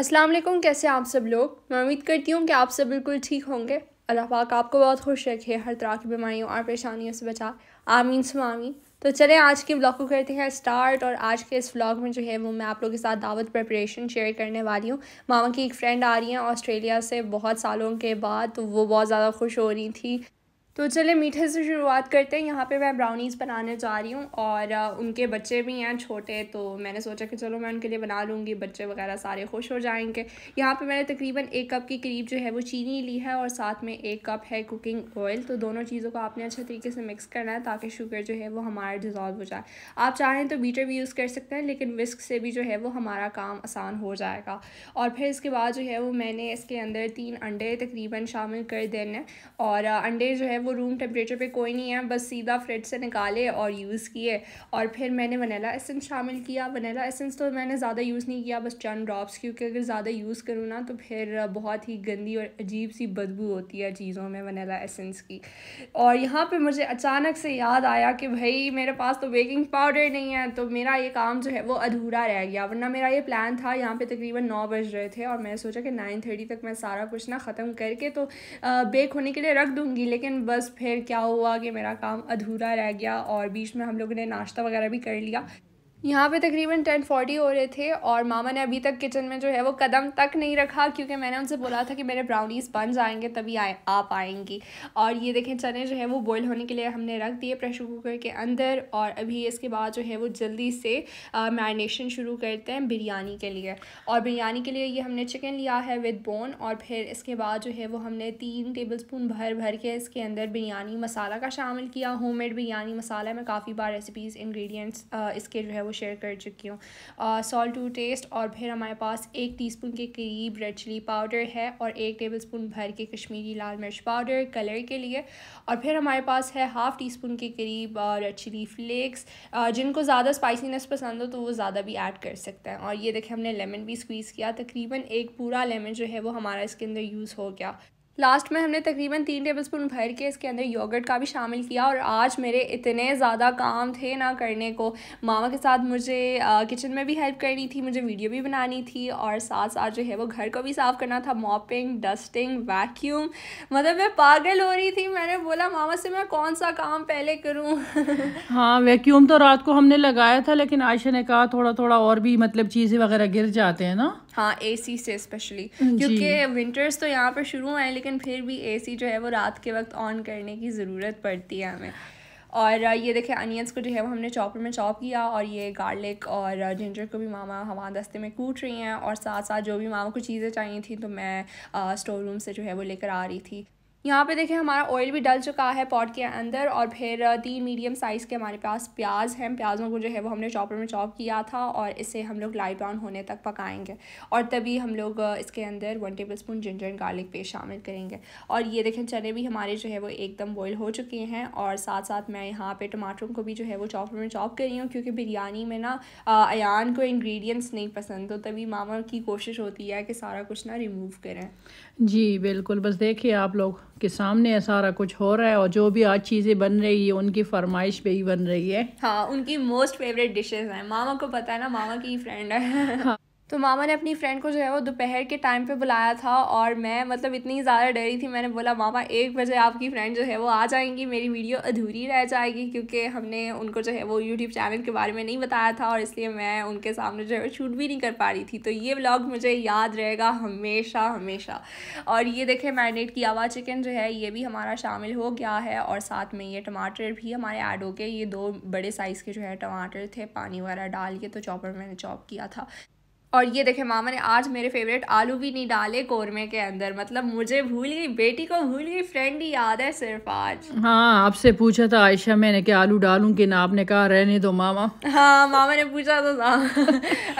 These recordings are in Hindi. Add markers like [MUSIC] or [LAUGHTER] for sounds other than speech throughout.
अस्सलाम वालेकुम कैसे आप सब लोग मैं उम्मीद करती हूँ कि आप सब बिल्कुल ठीक होंगे अल्लाह पाक आपको बहुत खुश रखे हर तरह की बीमारियों और परेशानियों से बचा आमीन सुमामी तो चलें आज के ब्लॉग को करते हैं स्टार्ट और आज के इस ब्लॉग में जो है वो मैं आप लोगों के साथ दावत प्रिपरेशन शेयर करने वाली हूँ मामा की एक फ्रेंड आ रही हैं ऑस्ट्रेलिया से बहुत सालों के बाद तो वो बहुत ज़्यादा खुश हो रही थी तो चले मीठे से शुरुआत करते हैं यहाँ पे मैं ब्राउनीज़ बनाने जा रही हूँ और उनके बच्चे भी हैं छोटे तो मैंने सोचा कि चलो मैं उनके लिए बना लूँगी बच्चे वगैरह सारे खुश हो जाएंगे यहाँ पे मैंने तकरीबन एक कप के करीब जो है वो चीनी ली है और साथ में एक कप है कुकिंग ऑयल तो दोनों चीज़ों को आपने अच्छे तरीके से मिक्स करना है ताकि शुगर जो है वो हमारा डिज़ोल्व हो जाए आप चाहें तो बीटर भी यूज़ कर सकते हैं लेकिन विस्क से भी जो है वो हमारा काम आसान हो जाएगा और फिर इसके बाद जो है वो मैंने इसके अंदर तीन अंडे तकरीबन शामिल कर देने और अंडे जो है वो रूम टेम्परेचर पे कोई नहीं है बस सीधा फ्रिज से निकाले और यूज़ किए और फिर मैंने वनीला एसेंस शामिल किया वनीला एसेंस तो मैंने ज़्यादा यूज़ नहीं किया बस चंद ड्रॉप्स क्योंकि अगर ज़्यादा यूज़ करूँ ना तो फिर बहुत ही गंदी और अजीब सी बदबू होती है चीज़ों में वनीला एसेंस की और यहाँ पर मुझे अचानक से याद आया कि भाई मेरे पास तो बेकिंग पाउडर नहीं है तो मेरा ये काम जो है वो अधूरा रह गया वरना मेरा ये प्लान था यहाँ पर तकरीबन नौ बज रहे थे और मैंने सोचा कि नाइन थर्टी तक मैं सारा कुछ ना ख़त्म करके तो बेक होने के लिए रख दूँगी लेकिन बस फिर क्या हुआ कि मेरा काम अधूरा रह गया और बीच में हम लोगों ने नाश्ता वगैरह भी कर लिया यहाँ पे तकरीबन टेन फोर्टी हो रहे थे और मामा ने अभी तक किचन में जो है वो कदम तक नहीं रखा क्योंकि मैंने उनसे बोला था कि मेरे ब्राउनीज़ बन जाएंगे तभी आए आप आएंगी और ये देखें चने जो है वो बॉयल होने के लिए हमने रख दिए प्रेशर कुकर के अंदर और अभी इसके बाद जो है वो जल्दी से मैरिनेशन शुरू करते हैं बिरयानी के लिए और बिरयानी के लिए ये हमने चिकन लिया है विद बोन और फिर इसके बाद जो है वो हमने तीन टेबल स्पून भर भर के इसके अंदर बिरयानी मसाला का शामिल किया होम मेड बिरयानी मसाला में काफ़ी बार रेसिपीज़ इन्ग्रीडियंट्स इसके जो है वो शेयर कर चुकी हूँ सॉल्ट टू टेस्ट और फिर हमारे पास एक टीस्पून के करीब रेड चिली पाउडर है और एक टेबल स्पून भर के कश्मीरी लाल मिर्च पाउडर कलर के लिए और फिर हमारे पास है हाफ़ टी स्पून के करीब रेड चिली फ्लेक्स जिनको ज़्यादा स्पाइसीनेस पसंद हो तो वो ज़्यादा भी ऐड कर सकते हैं और ये देखें हमने लेमन भी स्क्वीज़ किया तकरीबन एक पूरा लेमन जो है वो हमारा इसके अंदर यूज़ हो गया लास्ट में हमने तकरीबन तीन टेबल स्पून भर के इसके अंदर योगर्ट का भी शामिल किया और आज मेरे इतने ज़्यादा काम थे ना करने को मामा के साथ मुझे किचन में भी हेल्प करनी थी मुझे वीडियो भी बनानी थी और साथ साथ जो है वो घर को भी साफ़ करना था मॉपिंग डस्टिंग वैक्यूम मतलब मैं पागल हो रही थी मैंने बोला मामा से मैं कौन सा काम पहले करूँ [LAUGHS] हाँ वैक्यूम तो रात को हमने लगाया था लेकिन आयशा ने कहा थोड़ा थोड़ा और भी मतलब चीज़ें वगैरह गिर जाते हैं ना हाँ ए सी से स्पेशली क्योंकि विंटर्स तो यहाँ पर शुरू हैं लेकिन फिर भी ए सी जो है वो रात के वक्त ऑन करने की ज़रूरत पड़ती है हमें और ये देखें अनियंस को जो है वो हमने चॉपर में चॉप किया और ये गार्लिक और जिंजर को भी मामा हवा दस्ते में कूट रही हैं और साथ साथ जो भी मामा को चीज़ें चाहिए थी तो मैं स्टोर रूम से जो है वो लेकर आ रही थी यहाँ पे देखें हमारा ऑयल भी डल चुका है पॉट के अंदर और फिर तीन मीडियम साइज़ के हमारे पास प्याज हैं प्याजों को जो है वो हमने चॉपर में चॉप किया था और इसे हम लोग लाइट ब्राउन होने तक पकाएंगे और तभी हम लोग इसके अंदर one tablespoon ginger and garlic paste शामिल करेंगे और ये देखें चने भी हमारे जो है वो एकदम बॉयल हो चुके हैं और साथ साथ मैं यहाँ पर टमाटरों को भी जो है वो चॉपर में चॉप करी हूँ क्योंकि बिरयानी में ना अयान को इन्ग्रीडियंट्स नहीं पसंद तो तभी मामा की कोशिश होती है कि सारा कुछ ना रिमूव करें जी बिल्कुल बस देखिए आप लोग के सामने है सारा कुछ हो रहा है और जो भी आज चीज़ें बन रही है उनकी फरमाइश पे ही बन रही है हाँ उनकी मोस्ट फेवरेट डिशेस हैं मामा को पता है ना मामा की फ्रेंड है हाँ तो मामा ने अपनी फ्रेंड को जो है वो दोपहर के टाइम पे बुलाया था और मैं मतलब इतनी ज़्यादा डरी थी मैंने बोला मामा एक बजे आपकी फ्रेंड जो है वो आ जाएंगी मेरी वीडियो अधूरी रह जाएगी क्योंकि हमने उनको जो है वो यूट्यूब चैनल के बारे में नहीं बताया था और इसलिए मैं उनके सामने जो है शूट भी नहीं कर पा रही थी तो ये ब्लॉग मुझे याद रहेगा हमेशा हमेशा और ये देखें मैरिनेट किया हुआ चिकन जो है ये भी हमारा शामिल हो गया है और साथ में ये टमाटर भी हमारे ऐड हो गए ये दो बड़े साइज़ के जो है टमाटर थे पानी वगैरह डाल के तो चॉपर मैंने चॉप किया था और ये देखे मामा ने आज मेरे फेवरेट आलू भी नहीं डाले कोरमे के अंदर मतलब मुझे भूल गई बेटी को भूल गई फ्रेंड ही याद है सिर्फ आज हाँ आपसे पूछा था आयशा मैंने कि आलू डालू कि ना आपने कहा रहने दो मामा हाँ मामा ने पूछा तो था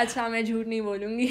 अच्छा मैं झूठ नहीं बोलूँगी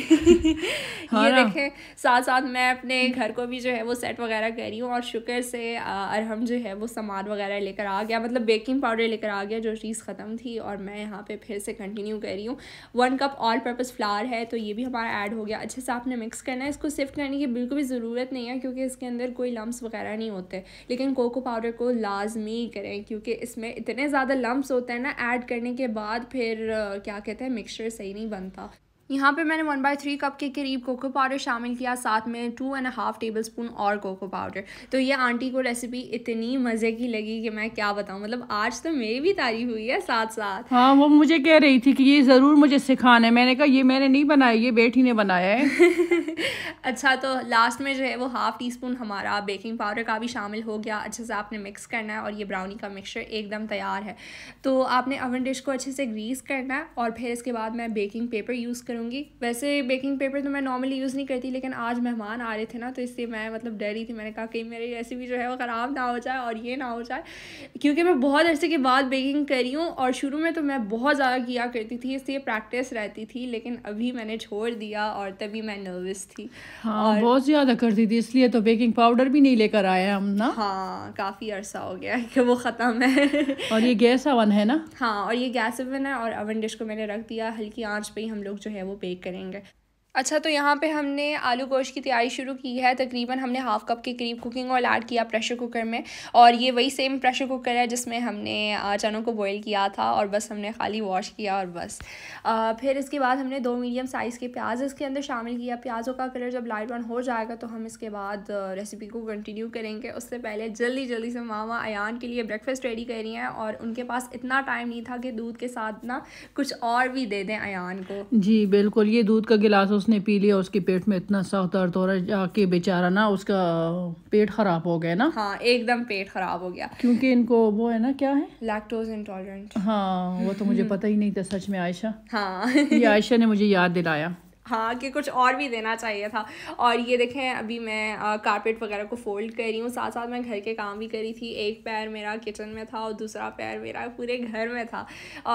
हाँ ये देखें साथ साथ मैं अपने घर को भी जो है वो सेट वगैरह कर रही हूँ और शुक्र से अरहम जो है वो सामान वगैरह लेकर आ गया मतलब बेकिंग पाउडर लेकर आ गया जो चीज़ ख़त्म थी और मैं यहाँ पे फिर से कंटिन्यू कर रही हूँ one cup all purpose flour है तो ये भी हमारा ऐड हो गया अच्छे से आपने मिक्स करना है इसको सिफ्ट करने की बिल्कुल भी ज़रूरत नहीं है क्योंकि इसके अंदर कोई लम्ब वगैरह नहीं होते लेकिन कोको पाउडर को लाजमी करें क्योंकि इसमें इतने ज़्यादा लम्ब होते हैं ना ऐड करने के बाद फिर क्या कहते हैं मिक्सचर सही नहीं बनता यहाँ पे मैंने वन बाई थ्री कप के करीब कोको पाउडर शामिल किया साथ में two and half tablespoon और कोको पाउडर तो ये आंटी को रेसिपी इतनी मज़े की लगी कि मैं क्या बताऊँ मतलब आज तो मेरी भी तारीफ हुई है साथ साथ हाँ वो मुझे कह रही थी कि ये ज़रूर मुझे सिखाना है मैंने कहा ये मैंने नहीं बनाया ये बेटी ने बनाया है [LAUGHS] अच्छा तो लास्ट में जो है वो हाफ़ टी स्पून हमारा बेकिंग पाउडर का भी शामिल हो गया अच्छे से आपने मिक्स करना है और ये ब्राउनी का मिक्सचर एकदम तैयार है तो आपने अवन डिश को अच्छे से ग्रीस करना है और फिर इसके बाद मैं बेकिंग पेपर यूज़ कर करूँगी वैसे बेकिंग पेपर तो मैं नॉर्मली यूज़ नहीं करती लेकिन आज मेहमान आ रहे थे ना तो इसलिए मैं मतलब डरी थी मैंने कहा कि मेरी रेसिपी जो है वो ख़राब ना हो जाए और ये ना हो जाए क्योंकि मैं बहुत अरसे के बाद बेकिंग कर रही हूँ और शुरू में तो मैं बहुत ज़्यादा किया करती थी इसलिए प्रैक्टिस रहती थी लेकिन अभी मैंने छोड़ दिया और तभी मैं नर्वस थी हाँ और... बहुत ज़्यादा करती थी इसलिए तो बेकिंग पाउडर भी नहीं लेकर आए हम ना हाँ काफ़ी अरसा हो गया कि वो ख़त्म है और ये गैस अवन है ना हाँ और ये गैस अवन है और अवन डिश को मैंने रख दिया हल्की आँच पर ही हम लोग जो है है वो पे करेंगे अच्छा तो यहाँ पे हमने आलू गोश की तैयारी शुरू की है तकरीबन हमने हाफ़ कप के करीब कुकिंग ऑयल ऐड किया प्रेशर कुकर में और ये वही सेम प्रेशर कुकर है जिसमें हमने चनों को बॉईल किया था और बस हमने खाली वॉश किया और बस आ, फिर इसके बाद हमने दो मीडियम साइज़ के प्याज इसके अंदर शामिल किया प्याज़ों का कलर जब लाइट ब्राउन हो जाएगा तो हम इसके बाद रेसिपी को कंटिन्यू करेंगे उससे पहले जल्दी जल्दी से मामा अयान के लिए ब्रेकफास्ट रेडी कर रही हैं और उनके पास इतना टाइम नहीं था कि दूध के साथ ना कुछ और भी दे दें अन को जी बिल्कुल ये दूध का गिलास उसने पी लिया उसके पेट में इतना सख्त दर्द हो रहा है जाके बेचारा ना उसका पेट खराब हो गया ना हाँ एकदम पेट खराब हो गया क्योंकि इनको वो है ना क्या है लैक्टोज इंटॉलरेंट हाँ वो तो मुझे पता ही नहीं था सच में आयशा हाँ ये आयशा ने मुझे याद दिलाया हाँ कि कुछ और भी देना चाहिए था और ये देखें अभी मैं कारपेट वगैरह को फोल्ड कर रही हूँ साथ साथ मैं घर के काम भी करी थी एक पैर मेरा किचन में था और दूसरा पैर मेरा पूरे घर में था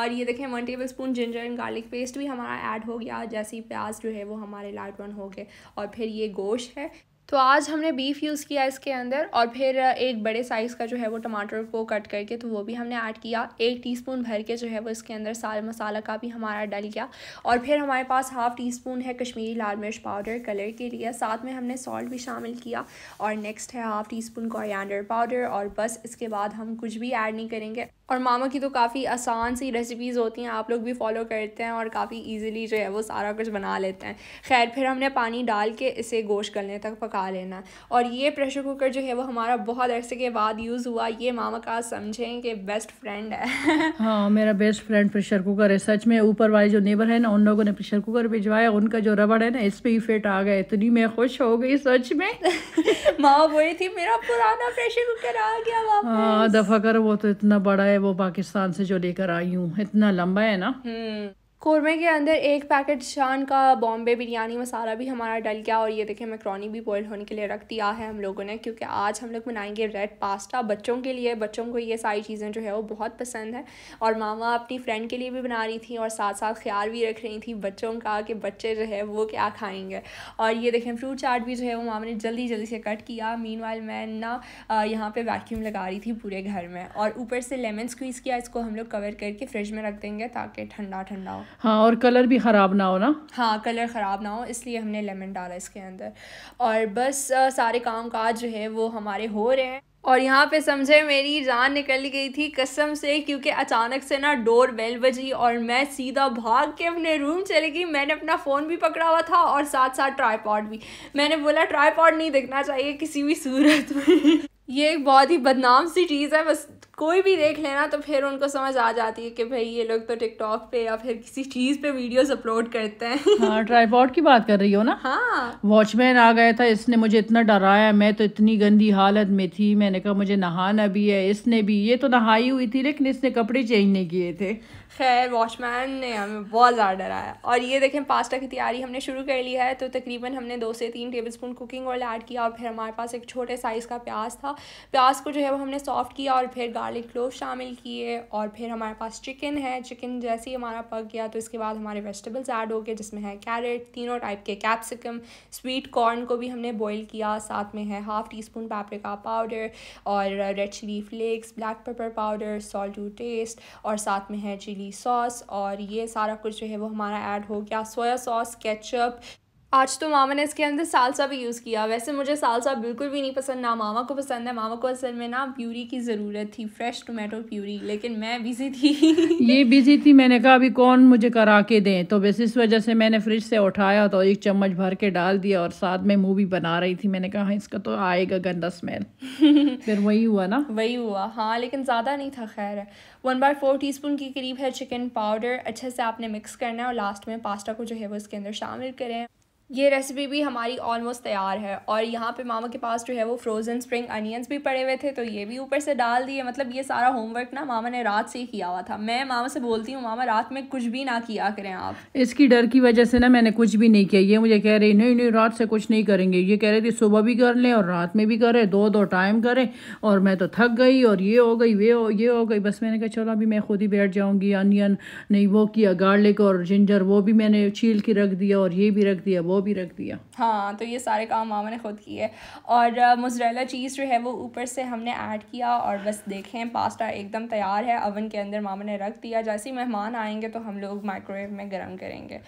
और ये देखें one tablespoon ginger and garlic paste भी हमारा ऐड हो गया जैसे प्याज जो है वो हमारे लाइट वन हो गए और फिर ये गोश्त है तो आज हमने बीफ यूज़ किया इसके अंदर और फिर एक बड़े साइज़ का जो है वो टमाटर को कट करके तो वो भी हमने ऐड किया एक टीस्पून भर के जो है वो इसके अंदर साल मसाला का भी हमारा डल गया और फिर हमारे पास हाफ़ टी स्पून है कश्मीरी लाल मिर्च पाउडर कलर के लिए साथ में हमने सॉल्ट भी शामिल किया और नेक्स्ट है half teaspoon coriander powder और बस इसके बाद हम कुछ भी ऐड नहीं करेंगे और मामा की तो काफ़ी आसान सी रेसिपीज़ होती हैं आप लोग भी फॉलो करते हैं और काफ़ी ईजिली जो है वो सारा कुछ बना लेते हैं खैर फिर हमने पानी डाल के इसे गोश्त गलने तक पका पका लेना और ये प्रेशर कुकर जो है वो हमारा बहुत अरसे के बाद यूज़ हुआ ये मामा का समझें कि बेस्ट फ्रेंड है [LAUGHS] हाँ मेरा बेस्ट फ्रेंड प्रेशर कुकर है सच में ऊपर वाले जो नेबर है ना उन लोगों ने प्रेशर कुकर भिजवाया उनका जो रबड़ है ना इस पर ही फिट आ गया इतनी मैं खुश हो गई सच में [LAUGHS] माँ बोली थी मेरा पुराना प्रेशर कुकर आ गया हाँ, वापस हाँ दफा कर वो तो इतना बड़ा है वो पाकिस्तान से जो लेकर आई हूँ इतना लंबा है ना हम्म। कोरमे के अंदर एक पैकेट शान का बॉम्बे बिरयानी मसाला भी हमारा डल गया और ये देखें मैक्रोनी भी बॉयल होने के लिए रख दिया है हम लोगों ने क्योंकि आज हम लोग बनाएंगे रेड पास्ता बच्चों के लिए बच्चों को ये सारी चीज़ें जो है वो बहुत पसंद है और मामा अपनी फ्रेंड के लिए भी बना रही थी और साथ साथ ख्याल भी रख रही थी बच्चों का कि बच्चे जो है वो क्या खाएँगे और ये देखें फ्रूट चाट भी जो है वो मामा ने जल्दी जल्दी से कट किया मीन मैं ना यहाँ पर वैक्यूम लगा रही थी पूरे घर में और ऊपर से लेमन स्क्वीज़ किया इसको हम लोग कवर करके फ्रिज में रख देंगे ताकि ठंडा ठंडा हो हाँ और कलर भी ख़राब ना हो ना हाँ कलर ख़राब ना हो इसलिए हमने लेमन डाला इसके अंदर और बस आ, सारे काम काज जो है वो हमारे हो रहे हैं और यहाँ पे समझे मेरी जान निकल गई थी कसम से क्योंकि अचानक से ना डोर बेल बजी और मैं सीधा भाग के अपने रूम चली गई मैंने अपना फ़ोन भी पकड़ा हुआ था और साथ साथ ट्राईपॉड भी मैंने बोला ट्राईपॉड नहीं दिखना चाहिए किसी भी सूरत में [LAUGHS] ये एक बहुत ही बदनाम सी चीज़ है बस कोई भी देख लेना तो फिर उनको समझ आ जाती है कि भाई ये लोग तो टिकटॉक पे या फिर किसी चीज़ पे वीडियोस अपलोड करते हैं हाँ ट्राईपॉड की बात कर रही हो ना हाँ वॉचमैन आ गया था इसने मुझे इतना डराया मैं तो इतनी गंदी हालत में थी मैंने कहा मुझे नहाना भी है इसने भी ये तो नहाई हुई थी लेकिन इसने कपड़े चेंज नहीं किए थे खैर वॉचमैन ने हमें बहुत ज़्यादा डराया और ये देखें पास्ता की तैयारी हमने शुरू कर लिया है तो तकरीबन हमने दो से तीन tablespoon cooking oil add किया और फिर हमारे पास एक छोटे साइज़ का प्याज था प्याज को जो है वो हमने सॉफ्ट किया और फिर गार्लिक क्लोव शामिल किए और फिर हमारे पास चिकन है चिकन जैसे ही हमारा पक गया तो इसके बाद हमारे वेजिटेबल्स ऐड हो गए जिसमें है कैरेट तीनों टाइप के कैप्सिकम स्वीट कॉर्न को भी हमने बॉईल किया साथ में है half teaspoon paprika powder और red chilli flakes black pepper powder salt to taste और साथ में है चिली सॉस और ये सारा कुछ जो है वो हमारा ऐड हो गया सोया सॉस केचप आज तो मामा ने इसके अंदर सालसा भी यूज़ किया वैसे मुझे सालसा बिल्कुल भी नहीं पसंद ना मामा को पसंद है मामा को असल में ना प्यूरी की ज़रूरत थी फ्रेश टोमेटो प्यूरी लेकिन मैं बिज़ी थी [LAUGHS] ये बिज़ी थी मैंने कहा अभी कौन मुझे करा के दें तो बस इस वजह से मैंने फ्रिज से उठाया तो एक चम्मच भर के डाल दिया और साथ में मुँह भी बना रही थी मैंने कहा हाँ, इसका तो आएगा गंदा स्मेल [LAUGHS] फिर वही हुआ ना वही हुआ हाँ लेकिन ज़्यादा नहीं था खैर one by four teaspoon के करीब है चिकन पाउडर अच्छे से आपने मिक्स करना है और लास्ट में पास्ता को जो है वो इसके अंदर शामिल करें ये रेसिपी भी हमारी ऑलमोस्ट तैयार है और यहाँ पे मामा के पास जो है वो फ्रोज़न स्प्रिंग अनियंस भी पड़े हुए थे तो ये भी ऊपर से डाल दिए मतलब ये सारा होमवर्क ना मामा ने रात से ही किया हुआ था मैं मामा से बोलती हूँ मामा रात में कुछ भी ना किया करें आप इसकी डर की वजह से ना मैंने कुछ भी नहीं किया ये मुझे कह रही नहीं नहीं रात से कुछ नहीं करेंगे ये कह रहे थे सुबह भी कर लें और रात में भी करें दो दो टाइम करें और मैं तो थक गई और ये हो गई वे ये हो गई बस मैंने कहा चलो अभी मैं खुद ही बैठ जाऊँगी अनियन नहीं वो किया गार्लिक और जिंजर वो भी मैंने छील के रख दिया और ये भी रख दिया वो वो भी रख दिया हाँ तो ये सारे काम मामा ने खुद किए और मुजरेला चीज़ जो है वो ऊपर से हमने ऐड किया और बस देखें पास्ता एकदम तैयार है अवन के अंदर मामा ने रख दिया जैसे ही मेहमान आएंगे तो हम लोग माइक्रोवेव में गर्म करेंगे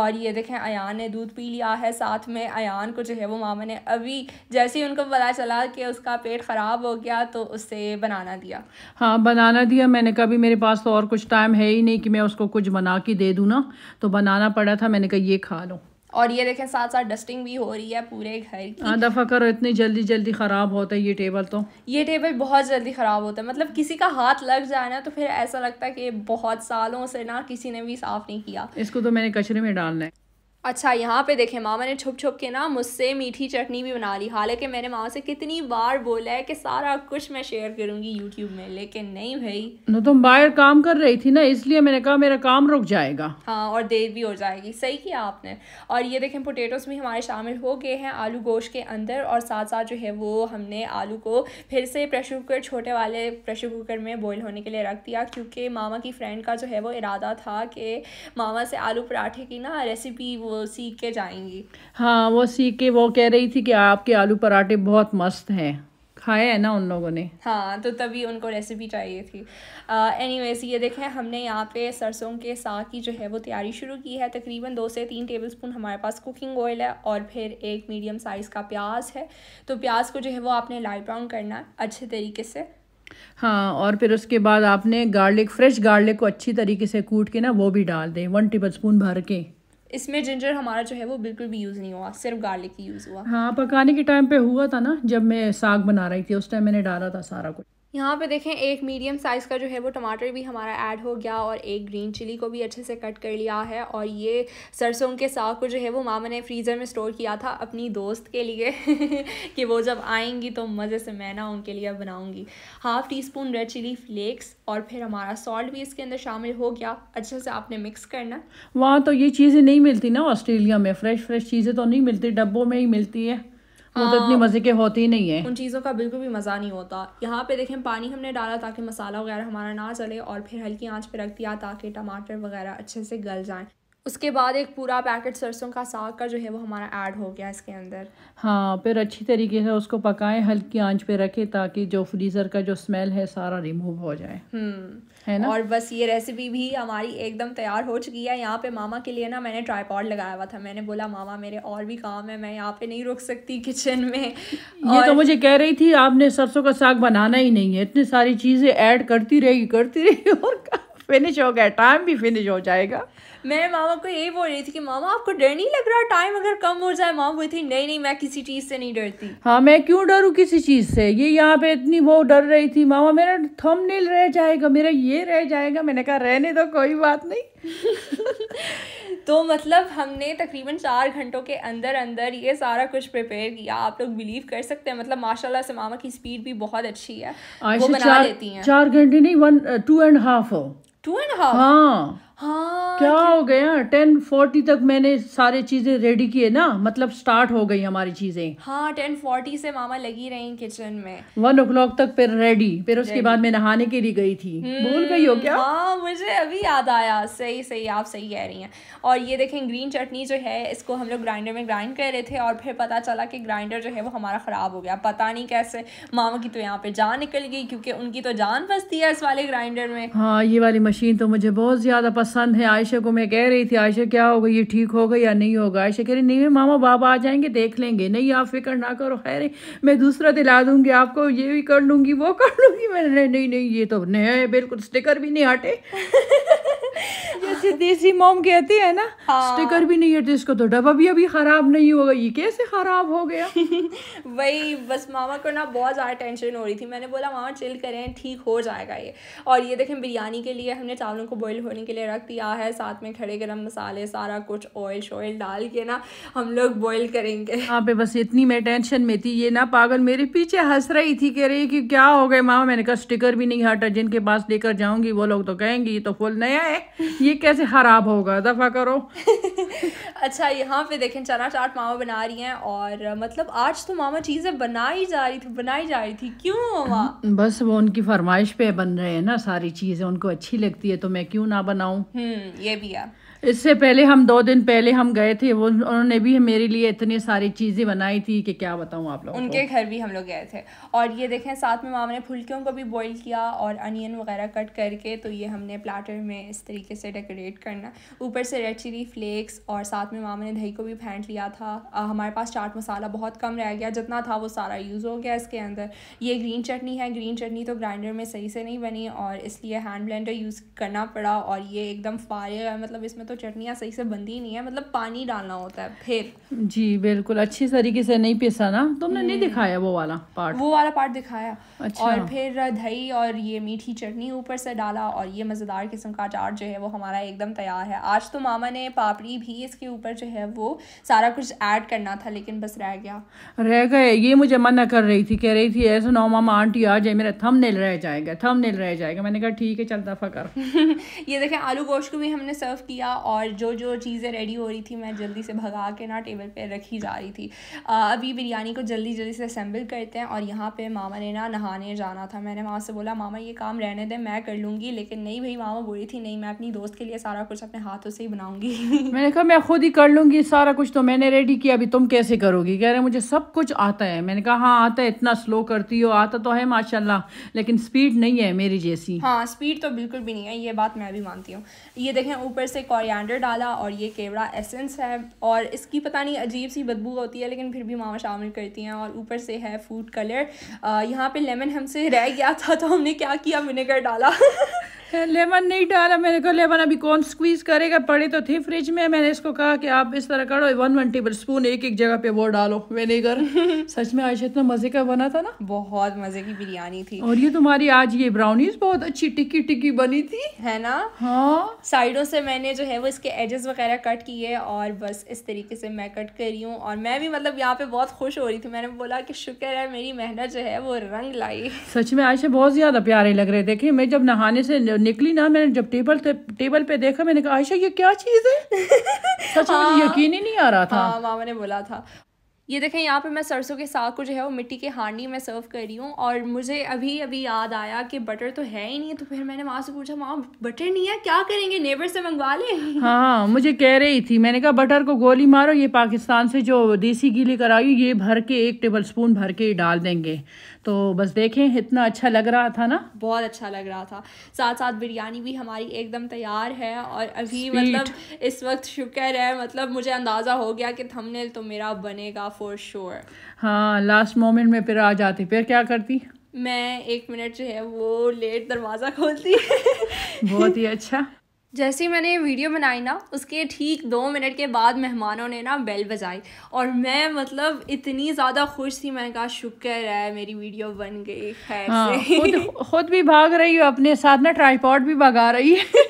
और ये देखें अयान ने दूध पी लिया है साथ में अयान को जो है वो मामा ने अभी जैसे ही उनको पता चला कि उसका पेट ख़राब हो गया तो उससे बनाना दिया हाँ बनाना दिया मैंने कहा मेरे पास तो और कुछ टाइम है ही नहीं कि मैं उसको कुछ बना के दे दूँ ना तो बनाना पड़ा था मैंने कहा ये खा लो और ये देखें साथ साथ डस्टिंग भी हो रही है पूरे घर की हाँ दफ़ा करो इतनी जल्दी जल्दी ख़राब होता है ये टेबल तो ये टेबल बहुत जल्दी ख़राब होता है मतलब किसी का हाथ लग जाए ना तो फिर ऐसा लगता है कि बहुत सालों से ना किसी ने भी साफ़ नहीं किया इसको तो मैंने कचरे में डालना है अच्छा यहाँ पे देखें मामा ने छुप छुप के ना मुझसे मीठी चटनी भी बना ली हालांकि मैंने मामा से कितनी बार बोला है कि सारा कुछ मैं शेयर करूँगी यूट्यूब में लेकिन नहीं भाई ना तुम बाहर काम कर रही थी ना इसलिए मैंने कहा मेरा काम रुक जाएगा हाँ और देर भी हो जाएगी सही किया आपने और ये देखें पोटेटोस भी हमारे शामिल हो गए हैं आलू गोश्त के अंदर और साथ साथ जो है वो हमने आलू को फिर से प्रेशर कुकर छोटे वाले प्रेशर कुकर में बॉयल होने के लिए रख दिया क्योंकि मामा की फ्रेंड का जो है वो इरादा था कि मामा से आलू पराठे की ना रेसिपी वो सीख के जाएंगी हाँ वो सीख के वो कह रही थी कि आपके आलू पराठे बहुत मस्त हैं खाए हैं ना उन लोगों ने हाँ तो तभी उनको रेसिपी चाहिए थी एनी uh, ये देखें हमने यहाँ पे सरसों के साग की जो है वो तैयारी शुरू की है तकरीबन दो से तीन टेबल स्पून हमारे पास कुकिंग ऑयल है और फिर एक मीडियम साइज़ का प्याज है तो प्याज को जो है वो आपने लाइट ब्राउन करना है अच्छे तरीके से हाँ और फिर उसके बाद आपने गार्लिक फ्रेश गार्लिक को अच्छी तरीके से कूट के ना वो भी डाल दें वन टेबल स्पून भर के इसमें जिंजर हमारा जो है वो बिल्कुल भी यूज़ नहीं हुआ सिर्फ गार्लिक ही यूज़ हुआ हाँ पकाने के टाइम पे हुआ था ना जब मैं साग बना रही थी उस टाइम मैंने डाला था सारा कुछ यहाँ पे देखें एक मीडियम साइज़ का जो है वो टमाटर भी हमारा ऐड हो गया और एक ग्रीन चिली को भी अच्छे से कट कर लिया है और ये सरसों के साग को जो है वो मामा ने फ्रीज़र में स्टोर किया था अपनी दोस्त के लिए [LAUGHS] कि वो जब आएंगी तो मज़े से मैं ना उनके लिए बनाऊँगी half teaspoon red chilli flakes और फिर हमारा सॉल्ट भी इसके अंदर शामिल हो गया अच्छे से आपने मिक्स करना वहाँ तो ये चीज़ें नहीं मिलती ना ऑस्ट्रेलिया में फ़्रेश फ्रेश चीज़ें तो नहीं मिलती डब्बों में ही मिलती है वो तो इतने हाँ। मज़े के होते ही नहीं है उन चीज़ों का बिल्कुल भी मज़ा नहीं होता यहाँ पे देखें पानी हमने डाला ताकि मसाला वगैरह हमारा ना चले और फिर हल्की आंच पे रख दिया ताकि टमाटर वगैरह अच्छे से गल जाएं उसके बाद एक पूरा पैकेट सरसों का साग का जो है वो हमारा ऐड हो गया इसके अंदर हाँ फिर अच्छी तरीके से उसको पकाएं हल्की आंच पे रखें ताकि जो फ्रीज़र का जो स्मेल है सारा रिमूव हो जाए हम्म, है ना और बस ये रेसिपी भी हमारी एकदम तैयार हो चुकी है यहाँ पे मामा के लिए ना मैंने ट्राईपॉड लगाया हुआ था मैंने बोला मामा मेरे और भी काम है मैं यहाँ पे नहीं रुक सकती किचन में [LAUGHS] ये तो मुझे कह रही थी आपने सरसों का साग बनाना ही नहीं है इतनी सारी चीज़ें ऐड करती रहेगी करती रहेगी [LAUGHS] और फिनिश हो गया टाइम भी फिनिश हो जाएगा मैं मामा को यही बोल रही थी कि मामा आपको डर नहीं लग रहा टाइम अगर कम हो जाए मामा बोली थी नहीं नहीं मैं किसी चीज़ से नहीं डरती हाँ मैं क्यों डरू किसी चीज़ से ये यहाँ पे इतनी वो डर रही थी मामा मेरा थम नील रह जाएगा मेरा ये रह जाएगा मैंने कहा रहने तो कोई बात नहीं [LAUGHS] तो मतलब हमने तकरीबन चार घंटों के अंदर अंदर ये सारा कुछ प्रिपेयर किया आप लोग बिलीव कर सकते हैं मतलब माशाल्लाह से मामा की स्पीड भी बहुत अच्छी है वो बना चार, लेती हैं चार घंटे नहीं one two and half two and half हाँ हाँ क्या हो गया टेन फोर्टी तक मैंने सारे चीजें रेडी किए ना मतलब स्टार्ट हो गई हमारी चीजें हाँ टेन फोर्टी से मामा लगी रही किचन में वन ओ क्लॉक तक फिर रेडी फिर उसके बाद मैं नहाने के लिए गई थी भूल गई हो क्या हम्म, हाँ मुझे अभी याद आया सही सही आप सही कह रही हैं और ये देखें ग्रीन चटनी जो है इसको हम लोग ग्राइंडर में ग्राइंड कर रहे थे और फिर पता चला कि ग्राइंडर जो है वो हमारा खराब हो गया पता नहीं कैसे मामा की तो यहाँ पे जान निकल गई क्योंकि उनकी तो जान फंसती है इस वाले ग्राइंडर में हाँ ये वाली मशीन तो मुझे बहुत ज्यादा पसंद पसंद है आयशा को मैं कह रही थी आयशा क्या होगा ये ठीक होगा या नहीं होगा आयशा कह रही नहीं मैं मामा बाबा आ जाएंगे देख लेंगे नहीं आप फिक्र ना करो खैर मैं दूसरा दिला दूंगी आपको ये भी कर लूंगी वो कर लूंगी मैंने नहीं नहीं नहीं ये तो नहीं बिल्कुल स्टिकर भी नहीं हटे जैसे [LAUGHS] देसी मोम कहती है ना हाँ। स्टिकर भी नहीं है इसको तो डब्बा भी अभी खराब नहीं होगा ये कैसे खराब हो गया [LAUGHS] वही बस मामा को ना बहुत ज़्यादा टेंशन हो रही थी मैंने बोला मामा चिल करें ठीक हो जाएगा ये और ये देखें बिरयानी के लिए हमने चावलों को बॉईल होने के लिए रख रख दिया है साथ में खड़े गर्म मसाले सारा कुछ ऑयल शॉयल डाल के ना हम लोग बॉयल करेंगे यहाँ पे बस इतनी मैं टेंशन में थी ये ना पागल मेरे पीछे हंस रही थी कह रही कि क्या हो गए मामा मैंने कहा स्टिकर भी नहीं हटा जिनके पास लेकर जाऊंगी वो लोग तो कहेंगे ये तो फुल नया है ये कैसे खराब होगा दफा करो [LAUGHS] अच्छा यहाँ पे देखें चना चाट मामा बना रही हैं और मतलब आज तो मामा चीजें बनाई जा रही थी बनाई जा रही थी क्यों मामा बस वो उनकी फरमाइश पे बन रहे हैं ना सारी चीजें उनको अच्छी लगती है तो मैं क्यों ना बनाऊं हम्म ये भी है इससे पहले हम दो दिन पहले हम गए थे वो उन्होंने भी मेरे लिए इतनी सारी चीज़ें बनाई थी कि क्या बताऊँ आप लोग उनके घर भी हम लोग गए थे और ये देखें साथ में मामा ने फुल्कियों को भी बॉईल किया और अनियन वगैरह कट करके तो ये हमने प्लाटर में इस तरीके से डेकोरेट करना ऊपर से रेड चिली फ्लेक्स और साथ में मामा ने दही को भी फेंट लिया था आ, हमारे पास चाट मसाला बहुत कम रह गया जितना था वो सारा यूज़ हो गया इसके अंदर ये ग्रीन चटनी है ग्रीन चटनी तो ग्राइंडर में सही से नहीं बनी और इसलिए हैंड ब्लेंडर यूज़ करना पड़ा और ये एकदम फारे मतलब इसमें तो चटनियाँ सही से बनती नहीं है मतलब पानी डालना होता है फिर जी बिल्कुल अच्छे तरीके से नहीं पिसा ना तुमने नहीं हम्म। दिखाया वो वाला पार्ट वो वाला पार्ट दिखाया अच्छा। और फिर दही और ये मीठी चटनी ऊपर से डाला और ये मज़ेदार किस्म का अचार जो है वो हमारा एकदम तैयार है आज तो मामा ने पापड़ी भी इसके ऊपर जो है वो सारा कुछ ऐड करना था लेकिन बस रह गया रह गए ये मुझे मना कर रही थी कह रही थी ऐसा नौ मामा आंटी आ जाए मेरा थम रह जाएगा थम रह जाएगा मैंने कहा ठीक है चलता फकर [LAUGHS] ये देखें आलू गोश्त को भी हमने सर्व किया और जो जो चीज़ें रेडी हो रही थी मैं जल्दी से भगा के ना टेबल पे रखी जा रही थी अभी बिरयानी को जल्दी जल्दी से असेंबल करते हैं और यहाँ पे मामा ने ना नहाने जाना था मैंने वहाँ से बोला मामा ये काम रहने दें मैं कर लूँगी लेकिन नहीं भाई मामा बोली थी नहीं मैं अपनी दोस्त के लिए सारा कुछ अपने हाथों से ही बनाऊँगी [LAUGHS] मैंने कहा मैं खुद ही कर लूँगी सारा कुछ तो मैंने रेडी किया अभी तुम कैसे करोगी कह रहे मुझे सब कुछ आता है मैंने कहा हाँ आता है इतना स्लो करती हो आता तो है माशा लेकिन स्पीड नहीं है मेरी जैसी हाँ स्पीड तो बिल्कुल भी नहीं है ये बात मैं भी मानती हूँ ये देखें ऊपर से कॉल कोयांडर डाला और ये केवड़ा एसेंस है और इसकी पता नहीं अजीब सी बदबू होती है लेकिन फिर भी मामा शामिल करती हैं और ऊपर से है फूड कलर यहाँ पे लेमन हमसे रह गया था तो हमने क्या किया विनेगर डाला [LAUGHS] लेमन नहीं डाला मैंने कहा लेमन अभी कौन स्क्वीज़ करेगा पड़े तो थे फ्रिज में मैंने इसको कहा कि आप इस तरह करो वन वन टेबल स्पून एक एक जगह पे वो डालो विनेगर [LAUGHS] सच में आज इतना मज़े का बना था ना बहुत मज़े की बिरयानी थी और ये तुम्हारी आज ये ब्राउनीज बहुत अच्छी टिक्की टिक्की बनी थी है ना हाँ साइडों से मैंने जो है वो इसके एजेस वगैरह कट किए और बस इस तरीके से मैं कट कर रही हूँ और मैं भी मतलब यहाँ पे बहुत खुश हो रही थी मैंने बोला की शुक्र है मेरी मेहनत जो है वो रंग लाई सच में आयशा बहुत ज़्यादा प्यारे लग रहे देखिए मैं जब नहाने से निकली ना मैंने जब टेबल ते, टेबल पे देखा मैंने कहा आयशा ये क्या चीज़ है [LAUGHS] सच हाँ, मुझे यकीन ही नहीं आ रहा था हाँ मामा ने बोला था ये देखें यहाँ पे मैं सरसों के साग को जो है वो मिट्टी के हांडी में सर्व कर रही हूँ और मुझे अभी अभी याद आया कि बटर तो है ही नहीं तो फिर मैंने माँ से पूछा माँ बटर नहीं है क्या करेंगे नेबर से मंगवा ले हाँ, हाँ मुझे कह रही थी मैंने कहा बटर को गोली मारो ये पाकिस्तान से जो देसी गीली कराई ये भर के एक टेबल स्पून भर के डाल देंगे तो बस देखें इतना अच्छा लग रहा था ना बहुत अच्छा लग रहा था साथ साथ बिरयानी भी हमारी एकदम तैयार है और अभी Sweet. मतलब इस वक्त शुक्र है मतलब मुझे अंदाज़ा हो गया कि थंबनेल तो मेरा बनेगा फॉर श्योर हाँ लास्ट मोमेंट में फिर आ जाती फिर क्या करती मैं एक मिनट जो है वो लेट दरवाज़ा खोलती [LAUGHS] बहुत ही अच्छा जैसे ही मैंने ये वीडियो बनाई ना उसके ठीक दो मिनट के बाद मेहमानों ने ना बेल बजाई और मैं मतलब इतनी ज़्यादा खुश थी मैंने कहा शुक्र है मेरी वीडियो बन गई खैर हाँ, खुद खुद भी भाग रही हो अपने साथ ना ट्राईपॉड भी भगा रही है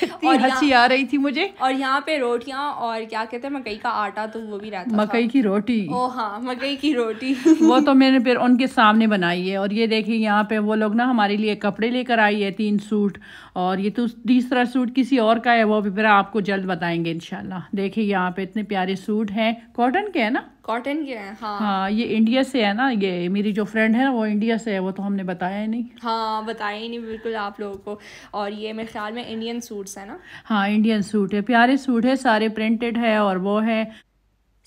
[LAUGHS] और हंसी आ रही थी मुझे और यहाँ पे रोटियाँ और क्या कहते हैं मकई का आटा तो वो भी रहता मकई की रोटी ओ हाँ मकई की रोटी [LAUGHS] वो तो मैंने फिर उनके सामने बनाई है और ये देखिए यहाँ पे वो लोग ना हमारे लिए कपड़े लेकर आई है तीन सूट और ये तो तीसरा सूट सूट किसी और का है वो भी फिर आपको जल्द बताएंगे इनशाला देखिए यहाँ पे इतने प्यारे सूट हैं कॉटन के है ना कॉटन के हैं हाँ हाँ ये इंडिया से है ना ये मेरी जो फ्रेंड है ना वो इंडिया से है वो तो हमने बताया ही नहीं हाँ बताया ही नहीं बिल्कुल आप लोगों को और ये मेरे ख्याल में इंडियन सूट है ना हाँ इंडियन सूट है प्यारे सूट है सारे प्रिंटेड है और वो है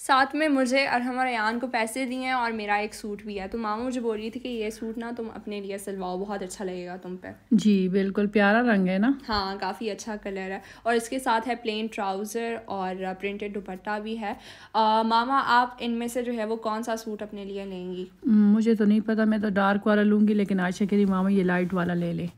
साथ में मुझे और हमारे यान को पैसे दिए हैं और मेरा एक सूट भी है तो मामा मुझे बोल रही थी कि ये सूट ना तुम अपने लिए सिलवाओ बहुत अच्छा लगेगा तुम पे जी बिल्कुल प्यारा रंग है ना हाँ काफ़ी अच्छा कलर है और इसके साथ है प्लेन ट्राउज़र और प्रिंटेड दुपट्टा भी है आ, मामा आप इनमें से जो है वो कौन सा सूट अपने लिए लेंगी मुझे तो नहीं पता मैं तो डार्क वाला लूँगी लेकिन आशा करी मामा ये लाइट वाला ले लें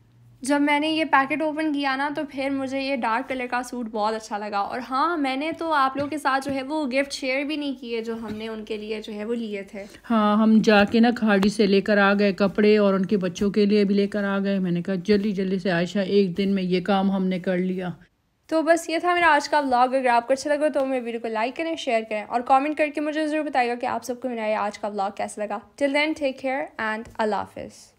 जब मैंने ये पैकेट ओपन किया ना तो फिर मुझे ये डार्क कलर का सूट बहुत अच्छा लगा और हाँ मैंने तो आप लोग के साथ जो है वो गिफ्ट शेयर भी नहीं किए जो हमने उनके लिए जो है वो लिए थे हाँ हम जाके ना खाड़ी से लेकर आ गए कपड़े और उनके बच्चों के लिए भी लेकर आ गए मैंने कहा जल्दी जल्दी से आयशा एक दिन में ये काम हमने कर लिया तो बस ये था मेरा आज का व्लॉग अगर आपको अच्छा लगा तो मेरे वीडियो को लाइक करें शेयर करें और कमेंट करके मुझे ज़रूर बताएगा कि आप सबको मेरा आज का व्लॉग कैसा लगा till then take care and Allah हाफिज़